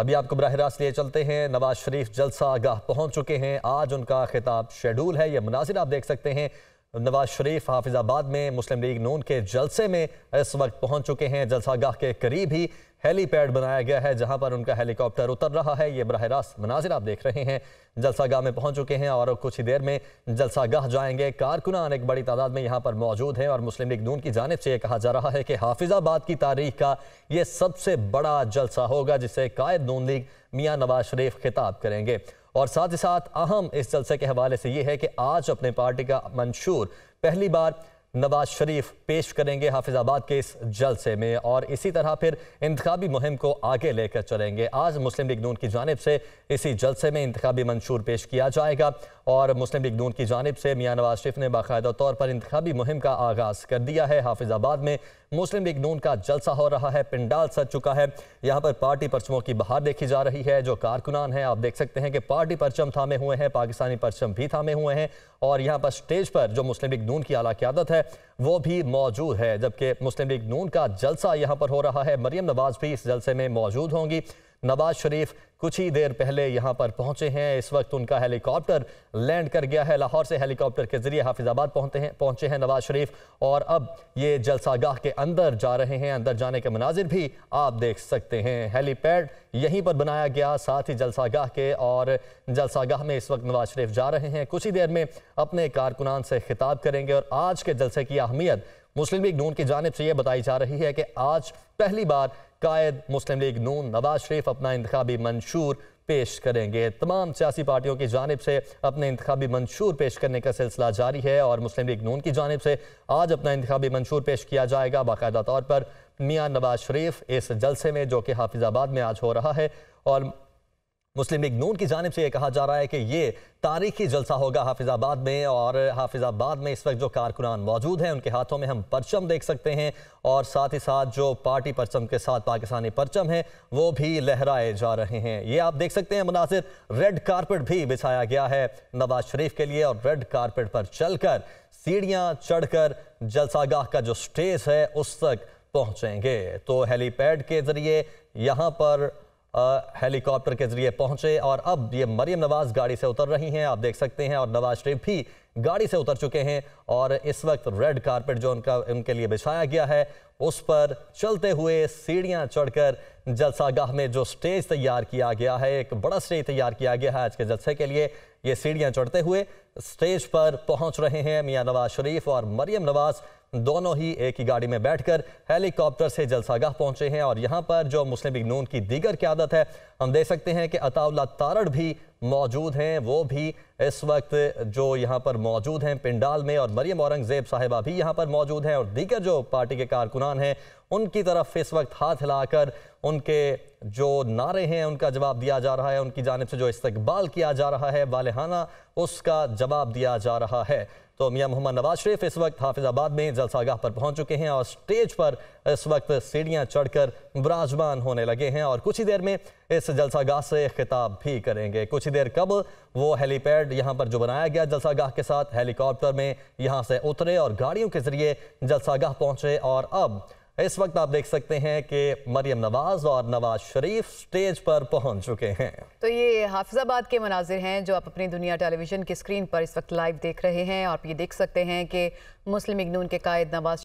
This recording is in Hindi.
अभी आपको बरह रास्त लिए चलते हैं नवाज शरीफ जलसा आगाह पहुंच चुके हैं आज उनका खिताब शेड्यूल है यह मनाजिर आप देख सकते हैं नवाज शरीफ हाफिजाबाद में मुस्लिम लीग नून के जलसे में इस वक्त पहुंच चुके हैं जलसागाह के करीब ही हेलीपैड बनाया गया है जहां पर उनका हेलीकॉप्टर उतर रहा है ये बरह रास्त मनाजिर आप देख रहे हैं जलसागाह में पहुंच चुके हैं और कुछ ही देर में जलसागाह जाएंगे कारकुनान एक बड़ी तादाद में यहाँ पर मौजूद हैं और मुस्लिम लीग नून की जानब से यह कहा जा रहा है कि हाफिजाबाद की तारीख का ये सबसे बड़ा जलसा होगा जिसे कायद नून लीग मियाँ नवाज शरीफ खिताब करेंगे और साथ ही साथ अहम इस जलसे के हवाले से ये है कि आज अपने पार्टी का मंशूर पहली बार नवाज शरीफ पेश करेंगे हाफिजाबाद के इस जलसे में और इसी तरह फिर इंतबी मुहिम को आगे लेकर चलेंगे आज मुस्लिम लीग नून की जानब से इसी जलसे में इंतबी मंशूर पेश किया जाएगा और मुस्लिम लीग नून की जानब से मियाँ नवाज शरीफ ने बाकायदा तौर पर इंतबी मुहिम का आगाज़ कर दिया है हाफिजाबाद में मुस्लिम लीग नून का जलसा हो रहा है पिंडाल सज चुका है यहाँ पर पार्टी परचमों की बहार देखी जा रही है जो कारकुनान है आप देख सकते हैं कि पार्टी परचम थामे हुए हैं पाकिस्तानी परचम भी थामे हुए हैं और यहाँ पर स्टेज पर जो मुस्लिम लीग नून की आला क्यादत है वो भी मौजूद है जबकि मुस्लिम लीग नून का जलसा यहाँ पर हो रहा है मरियम नवाज भी इस जलसे में मौजूद होंगी नवाज शरीफ कुछ ही देर पहले यहाँ पर पहुंचे हैं इस वक्त उनका हेलीकॉप्टर लैंड कर गया है लाहौर से हेलीकॉप्टर के ज़रिए हाफिज़ाबाद पहुंचे हैं पहुंचे हैं नवाज शरीफ और अब ये जलसागाह के अंदर जा रहे हैं अंदर जाने के मनाजिर भी आप देख सकते हैं हेलीपैड यहीं पर बनाया गया साथ ही जलसागाह के और जलसागाह में इस वक्त नवाज शरीफ जा रहे हैं कुछ ही देर में अपने कारकुनान से खिताब करेंगे और आज के जलसे की अहमियत मुस्लिम लीग नून की जानब से यह बताई जा रही है कि आज पहली बार कायद मुस्लिम लीग नून नवाज शरीफ अपना इंतबी मंशूर पेश करेंगे तमाम सियासी पार्टियों की जानब से अपने इंतबी मंशूर पेश करने का सिलसिला जारी है और मुस्लिम लीग नून की जानब से आज अपना इंतबी मंशूर पेश किया जाएगा बाकायदा तौर पर मियाँ नवाज शरीफ इस जलसे में जो कि हाफिज़ाबाद में आज हो रहा है और मुस्लिम लीग नून की जानब से यह कहा जा रहा है कि ये तारीखी जलसा होगा हाफिज़ाबाद में और हाफिज़ाबाद में इस वक्त जो कारकुनान मौजूद हैं उनके हाथों में हम परचम देख सकते हैं और साथ ही साथ जो पार्टी परचम के साथ पाकिस्तानी परचम है वो भी लहराए जा रहे हैं ये आप देख सकते हैं मुनासिब रेड कारपेट भी बिछाया गया है नवाज शरीफ के लिए और रेड कारपेट पर चलकर सीढ़ियाँ चढ़कर जलसागाह का जो स्टेज है उस तक पहुँचेंगे तो हेलीपैड के ज़रिए यहाँ पर हेलीकॉप्टर के जरिए पहुंचे और अब ये मरियम नवाज गाड़ी से उतर रही हैं आप देख सकते हैं और नवाज शरीफ भी गाड़ी से उतर चुके हैं और इस वक्त रेड कारपेट जो उनका उनके लिए बिछाया गया है उस पर चलते हुए सीढ़ियां चढ़कर जलसागाह में जो स्टेज तैयार किया गया है एक बड़ा स्टेज तैयार किया गया है आज के जलसे के लिए ये सीढ़ियां चढ़ते हुए स्टेज पर पहुंच रहे हैं मियाँ नवाज शरीफ और मरियम नवाज़ दोनों ही एक ही गाड़ी में बैठकर हेलीकॉप्टर से जलसागाह पहुंचे हैं और यहाँ पर जो मुस्लिम लीग नून की दीगर क्यादत है हम देख सकते हैं कि अताउल्ला तारड़ भी मौजूद हैं वो भी इस वक्त जो यहाँ पर मौजूद हैं पिंडाल में और मरियम औरंगज़ेब साहिबा भी यहाँ पर मौजूद हैं और दीगर जो पार्टी के कारकुनान हैं उनकी तरफ इस वक्त हाथ हिलाकर उनके जो नारे हैं उनका जवाब दिया जा रहा है उनकी जानब से जो इस्तबाल किया जा रहा है वालहाना उसका जवाब दिया जा रहा है तो मियाँ मोहम्मद नवाज शरीफ इस वक्त हाफिजाबाद में जलसागाह पर पहुंच चुके हैं और स्टेज पर इस वक्त सीढ़ियाँ चढ़कर विराजमान होने लगे हैं और कुछ ही देर में इस जलसागाह से खिताब भी करेंगे कुछ ही देर कब वो हेलीपैड यहाँ पर जो बनाया गया जलसागाह के साथ हेलीकॉप्टर में यहाँ से उतरे और गाड़ियों के ज़रिए जलसागाह पहुँचे और अब इस वक्त आप देख सकते हैं कि मरियम नवाज और नवाज शरीफ स्टेज पर पहुंच चुके हैं तो ये हाफिजाबाद के मनाजिर हैं जो आप अपनी दुनिया टेलीविजन की स्क्रीन पर इस वक्त लाइव देख रहे हैं और ये देख सकते हैं कि मुस्लिम इगनून के कायद नवाज